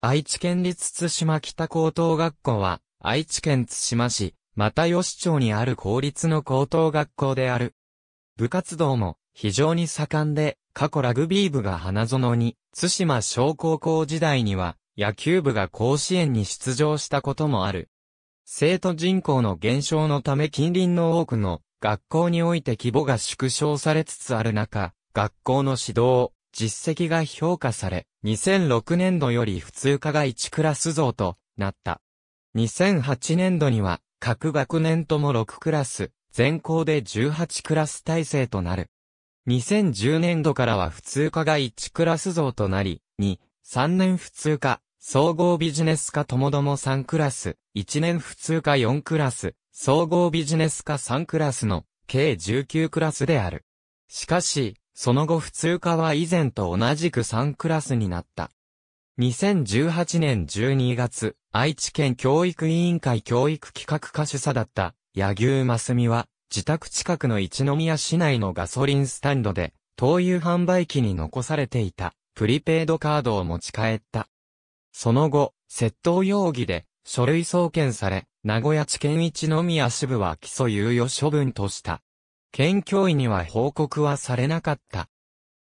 愛知県立津島北高等学校は、愛知県津島市、又吉町にある公立の高等学校である。部活動も非常に盛んで、過去ラグビー部が花園に、津島小高校時代には、野球部が甲子園に出場したこともある。生徒人口の減少のため近隣の多くの学校において規模が縮小されつつある中、学校の指導、実績が評価され、2006年度より普通科が1クラス増となった。2008年度には、各学年とも6クラス、全校で18クラス体制となる。2010年度からは普通科が1クラス増となり、2、3年普通科、総合ビジネス科ともども3クラス、1年普通科4クラス、総合ビジネス科3クラスの計19クラスである。しかし、その後普通科は以前と同じく3クラスになった。2018年12月、愛知県教育委員会教育企画課主査だった、柳生真澄は、自宅近くの一宮市内のガソリンスタンドで、灯油販売機に残されていた、プリペイドカードを持ち帰った。その後、窃盗容疑で、書類送検され、名古屋地検一宮支部は起訴猶予処分とした。県教委には報告はされなかった。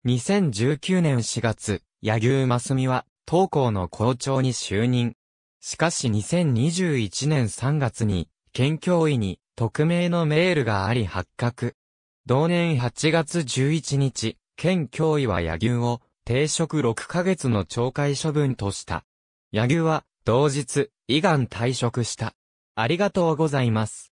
2019年4月、柳生真澄は、当校の校長に就任。しかし2021年3月に、県教委に、匿名のメールがあり発覚。同年8月11日、県教委は柳生を、停職6ヶ月の懲戒処分とした。柳生は、同日、依願退職した。ありがとうございます。